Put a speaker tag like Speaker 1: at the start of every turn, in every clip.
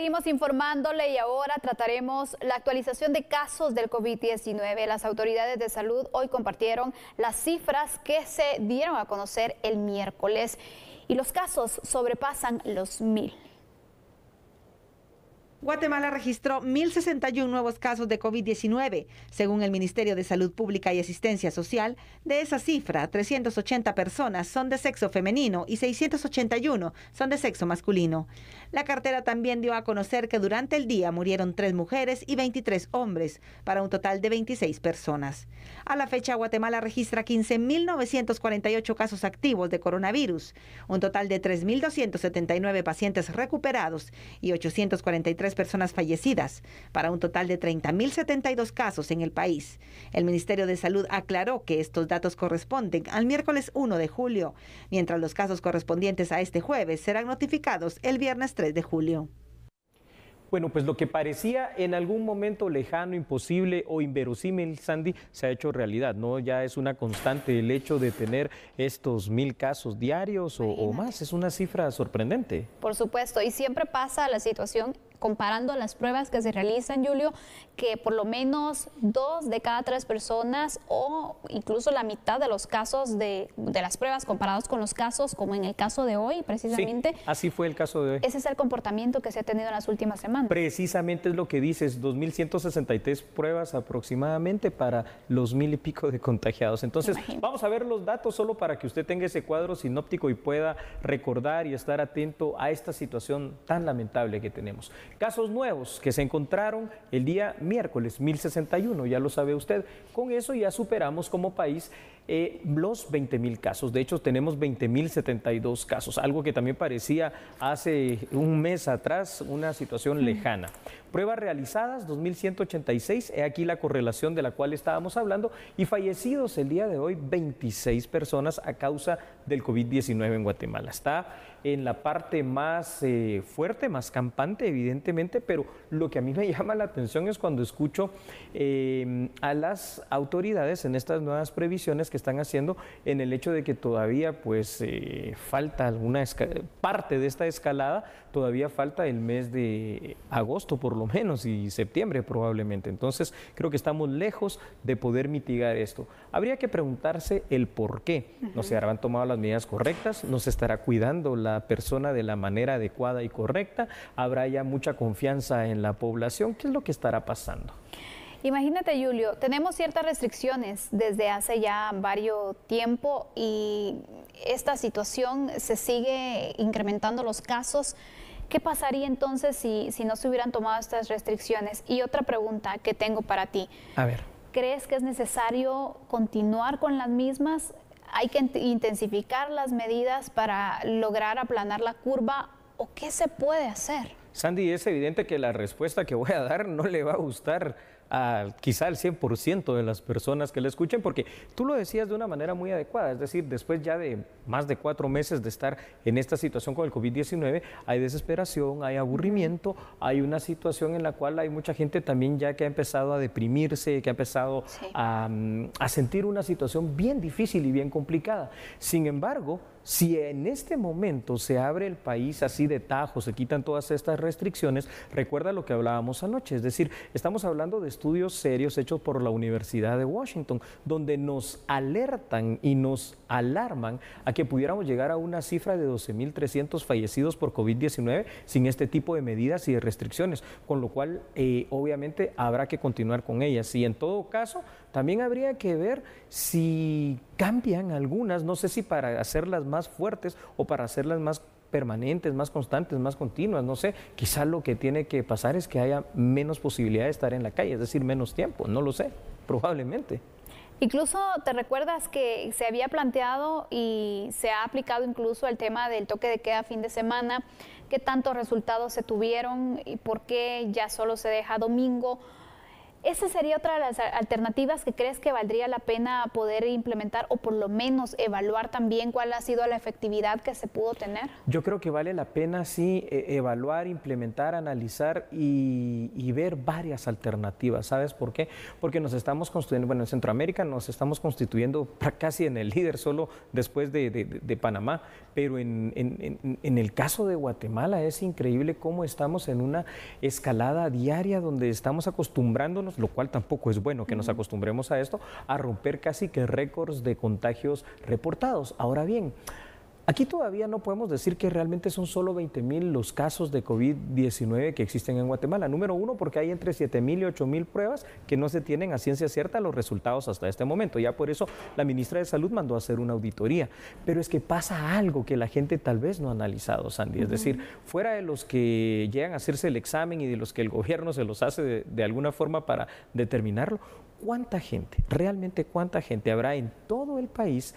Speaker 1: seguimos informándole y ahora trataremos la actualización de casos del COVID-19. Las autoridades de salud hoy compartieron las cifras que se dieron a conocer el miércoles y los casos sobrepasan los mil. Guatemala registró 1.061 nuevos casos de COVID-19. Según el Ministerio de Salud Pública y Asistencia Social, de esa cifra, 380 personas son de sexo femenino y 681 son de sexo masculino. La cartera también dio a conocer que durante el día murieron tres mujeres y 23 hombres, para un total de 26 personas. A la fecha, Guatemala registra 15.948 casos activos de coronavirus, un total de 3.279 pacientes recuperados y 843 personas fallecidas, para un total de 30.072 casos en el país. El Ministerio de Salud aclaró que estos datos corresponden al miércoles 1 de julio, mientras los casos correspondientes a este jueves serán notificados el viernes 3 de julio.
Speaker 2: Bueno, pues lo que parecía en algún momento lejano, imposible o inverosímil, Sandy, se ha hecho realidad, ¿no? Ya es una constante el hecho de tener estos mil casos diarios o, o, más, es una cifra sorprendente.
Speaker 1: Por supuesto, y siempre pasa la situación comparando las pruebas que se realizan, Julio, que por lo menos dos de cada tres personas o incluso la mitad de los casos de, de las pruebas comparados con los casos, como en el caso de hoy, precisamente. Sí,
Speaker 2: así fue el caso de hoy.
Speaker 1: Ese es el comportamiento que se ha tenido en las últimas semanas.
Speaker 2: Precisamente es lo que dices, 2.163 pruebas aproximadamente para los mil y pico de contagiados. Entonces, vamos a ver los datos solo para que usted tenga ese cuadro sinóptico y pueda recordar y estar atento a esta situación tan lamentable que tenemos. Casos nuevos que se encontraron el día miércoles 1061, ya lo sabe usted. Con eso ya superamos como país eh, los 20.000 casos. De hecho, tenemos 20.072 casos, algo que también parecía hace un mes atrás una situación lejana. Pruebas realizadas, 2.186, he aquí la correlación de la cual estábamos hablando, y fallecidos el día de hoy, 26 personas a causa del COVID-19 en Guatemala. Está en la parte más eh, fuerte, más campante, evidentemente, pero lo que a mí me llama la atención es cuando escucho eh, a las autoridades en estas nuevas previsiones que están haciendo en el hecho de que todavía pues eh, falta alguna parte de esta escalada todavía falta el mes de agosto por lo menos y septiembre probablemente. Entonces creo que estamos lejos de poder mitigar esto. Habría que preguntarse el por qué. No se habrán tomado las medidas correctas, no se estará cuidando la persona de la manera adecuada y correcta, habrá ya mucha confianza en la población. ¿Qué es lo que estará pasando?
Speaker 1: Imagínate, Julio, tenemos ciertas restricciones desde hace ya varios tiempo y esta situación se sigue incrementando los casos. ¿Qué pasaría entonces si, si no se hubieran tomado estas restricciones? Y otra pregunta que tengo para ti. A ver. ¿Crees que es necesario continuar con las mismas? ¿Hay que intensificar las medidas para lograr aplanar la curva o qué se puede hacer?
Speaker 2: Sandy, es evidente que la respuesta que voy a dar no le va a gustar quizá el 100% de las personas que le escuchen, porque tú lo decías de una manera muy adecuada, es decir, después ya de más de cuatro meses de estar en esta situación con el COVID-19, hay desesperación, hay aburrimiento, hay una situación en la cual hay mucha gente también ya que ha empezado a deprimirse, que ha empezado mm, a sentir una situación bien difícil y bien complicada. Sin embargo, si en este momento se abre el país así de tajo, se quitan todas estas restricciones, recuerda lo que hablábamos anoche, es decir, estamos hablando de estudios serios hechos por la Universidad de Washington, donde nos alertan y nos alarman a que pudiéramos llegar a una cifra de 12.300 fallecidos por COVID-19 sin este tipo de medidas y de restricciones, con lo cual eh, obviamente habrá que continuar con ellas. Y en todo caso, también habría que ver si cambian algunas, no sé si para hacerlas más fuertes o para hacerlas más permanentes, más constantes, más continuas, no sé. Quizá lo que tiene que pasar es que haya menos posibilidad de estar en la calle, es decir, menos tiempo, no lo sé, probablemente.
Speaker 1: Incluso te recuerdas que se había planteado y se ha aplicado incluso el tema del toque de queda fin de semana, qué tantos resultados se tuvieron y por qué ya solo se deja domingo ¿Esa sería otra de las alternativas que crees que valdría la pena poder implementar o por lo menos evaluar también cuál ha sido la efectividad que se pudo tener?
Speaker 2: Yo creo que vale la pena, sí, e, evaluar, implementar, analizar y, ver varias alternativas. ¿Sabes por qué? Porque nos estamos constituyendo, bueno, en Centroamérica nos estamos constituyendo casi en el líder, solo después de, Panamá, pero en el caso de Guatemala es increíble cómo estamos en una escalada diaria donde estamos acostumbrándonos lo cual tampoco es bueno que nos acostumbremos a esto, a romper casi que récords de contagios reportados. Ahora bien, Aquí todavía no podemos decir que realmente son solo 20 mil los casos de COVID-19 que existen en Guatemala. Número uno, porque hay entre 7 mil y 8 mil pruebas que no se tienen a ciencia cierta los resultados hasta este momento. Ya por eso la ministra de Salud mandó a hacer una auditoría. Pero es que pasa algo que la gente tal vez no ha analizado, Sandy. Es decir, fuera de los que llegan a hacerse el examen y de los que el gobierno se los hace de alguna forma para determinarlo, ¿cuánta gente, realmente cuánta gente habrá en todo el país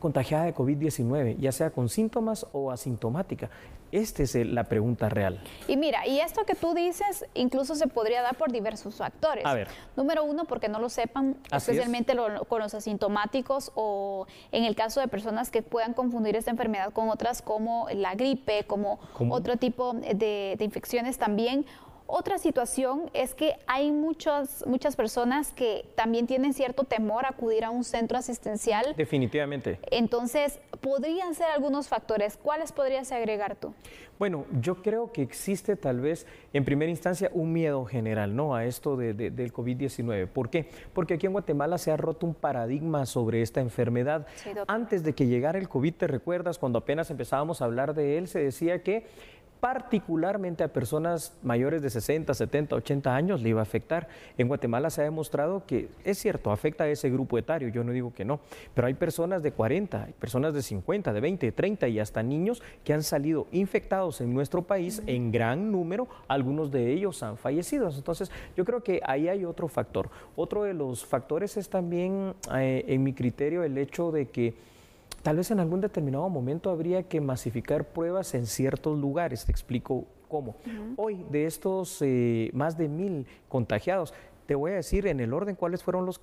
Speaker 2: contagiada de COVID-19, ya sea con síntomas o asintomática? Esta es eh, la pregunta real.
Speaker 1: Y mira, y esto que tú dices incluso se podría dar por diversos factores. A ver. Número uno, porque no lo sepan, especialmente con los asintomáticos o en el caso de personas que puedan confundir esta enfermedad con otras como la gripe, como otro tipo de infecciones también otra situación es que hay muchas, muchas personas que también tienen cierto temor a acudir a un centro asistencial.
Speaker 2: Definitivamente.
Speaker 1: Entonces, podrían ser algunos factores. ¿Cuáles podrías agregar tú?
Speaker 2: Bueno, yo creo que existe tal vez en primera instancia un miedo general ¿no? a esto del COVID-19. ¿Por qué? Porque aquí en Guatemala se ha roto un paradigma sobre esta enfermedad. Antes de que llegara el COVID, te recuerdas, cuando apenas empezábamos a hablar de él, se decía que particularmente a personas mayores de 60, 70, 80 años le iba a afectar. En Guatemala se ha demostrado que es cierto, afecta a ese grupo etario, yo no digo que no, pero hay personas de 40, hay personas de 50, de 20, 30 y hasta niños que han salido infectados en nuestro país en gran número, algunos de ellos han fallecido. Entonces, yo creo que ahí hay otro factor. Otro de los factores es también, eh, en mi criterio, el hecho de que Tal vez en algún determinado momento habría que masificar pruebas en ciertos lugares, te explico cómo. Hoy, de estos eh, más de mil contagiados, te voy a decir en el orden cuáles fueron los,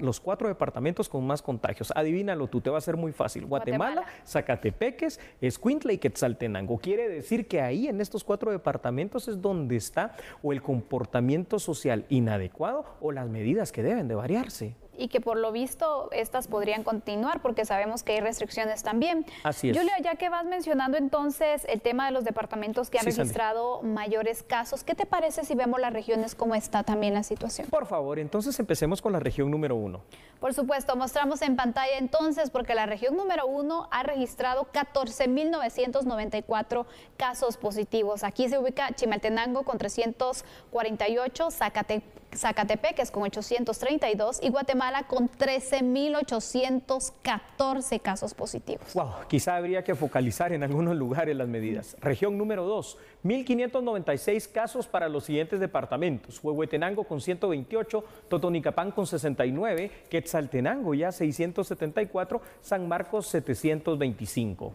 Speaker 2: los cuatro departamentos con más contagios. Adivínalo tú, te va a ser muy fácil. Guatemala, Zacatepeques, Escuintla y Quetzaltenango. Quiere decir que ahí en estos cuatro departamentos es donde está o el comportamiento social inadecuado o las medidas que deben de variarse
Speaker 1: y que por lo visto estas podrían continuar porque sabemos que hay restricciones también. Así es. Julio, ya que vas mencionando entonces el tema de los departamentos que han registrado mayores casos, ¿qué te parece si vemos las regiones cómo está también
Speaker 2: la situación? Por favor, entonces empecemos con la región número uno.
Speaker 1: Por supuesto, mostramos en pantalla entonces porque la región número uno ha registrado 14.994 casos positivos. Aquí se ubica Chimaltenango con 348, Zacate Zacatepeques con 832 y Guatemala con 13.814 casos positivos. Wow,
Speaker 2: quizá habría que focalizar en algunos lugares las medidas. Región número 2, 1.596 casos para los siguientes departamentos. Huehuetenango con 128, Totonicapán con 69, Quetzaltenango ya 674, San Marcos 725.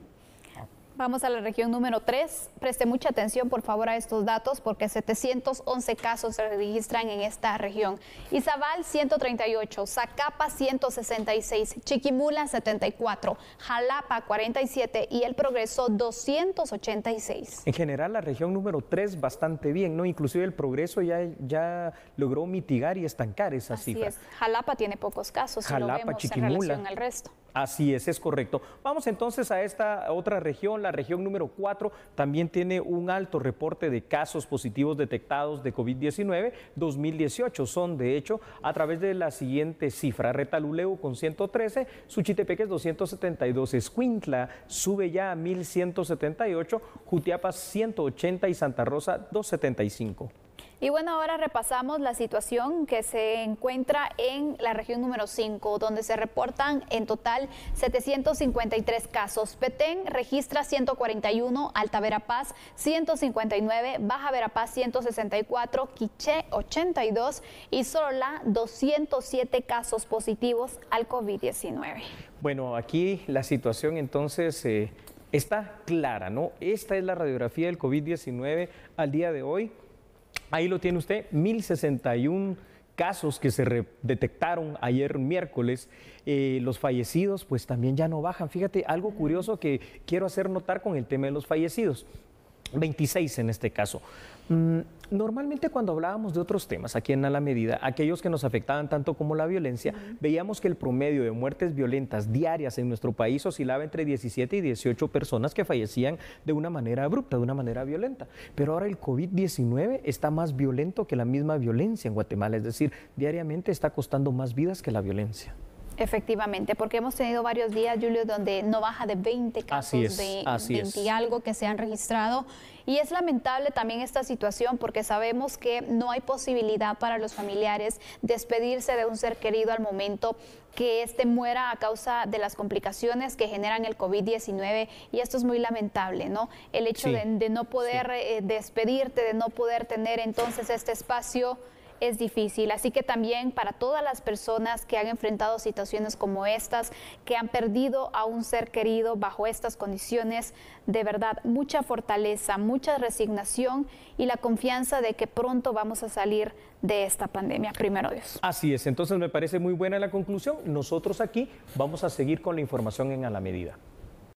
Speaker 1: Vamos a la región número 3. Preste mucha atención, por favor, a estos datos porque 711 casos se registran en esta región. Izabal 138, Zacapa 166, Chiquimula 74, Jalapa 47 y El Progreso 286.
Speaker 2: En general, la región número 3 bastante bien, ¿no? Inclusive El Progreso ya, ya logró mitigar y estancar esa Así Es.
Speaker 1: Jalapa tiene pocos casos, si lo vemos en relación al resto.
Speaker 2: Así es, es correcto. Vamos entonces a esta otra región, la región número 4, también tiene un alto reporte de casos positivos detectados de COVID-19 2018. Son, de hecho, a través de la siguiente cifra, Retaluleu con 113, Suchitepeques 272, Escuintla sube ya a 1178, Jutiapa 180 y Santa Rosa 275.
Speaker 1: Y bueno, ahora repasamos la situación que se encuentra en la región número 5, donde se reportan en total 753 casos. Petén registra 141, Alta Verapaz 159, Baja Verapaz 164, Quiché 82 y Sorola 207 casos positivos al COVID-19.
Speaker 2: Bueno, aquí la situación entonces eh, está clara, ¿no? Esta es la radiografía del COVID-19 al día de hoy. Ahí lo tiene usted, 1061 casos que se detectaron ayer miércoles, eh, los fallecidos pues también ya no bajan. Fíjate, algo curioso que quiero hacer notar con el tema de los fallecidos. 26 en este caso. Mm, normalmente cuando hablábamos de otros temas aquí en A la Medida, aquellos que nos afectaban tanto como la violencia, veíamos que el promedio de muertes violentas diarias en nuestro país oscilaba entre 17 y 18 personas que fallecían de una manera abrupta, de una manera violenta. Pero ahora el COVID-19 está más violento que la misma violencia en Guatemala, es decir, diariamente está costando más vidas que la violencia.
Speaker 1: Efectivamente, porque hemos tenido varios días, Julio, donde no baja de 20 casos de 20 y algo que se han registrado. Y es lamentable también esta situación porque sabemos que no hay posibilidad para los familiares despedirse de un ser querido al momento que éste muera a causa de las complicaciones que generan el COVID-19 y esto es muy lamentable, ¿no? El hecho de, no poder eh, despedirte, de no poder tener entonces este espacio es difícil. Así que también para todas las personas que han enfrentado situaciones como estas, que han perdido a un ser querido bajo estas condiciones, de verdad, mucha fortaleza, mucha resignación y la confianza de que pronto vamos a salir de esta pandemia, primero Dios.
Speaker 2: Así es, entonces me parece muy buena la conclusión. Nosotros aquí vamos a seguir con la información en a la medida.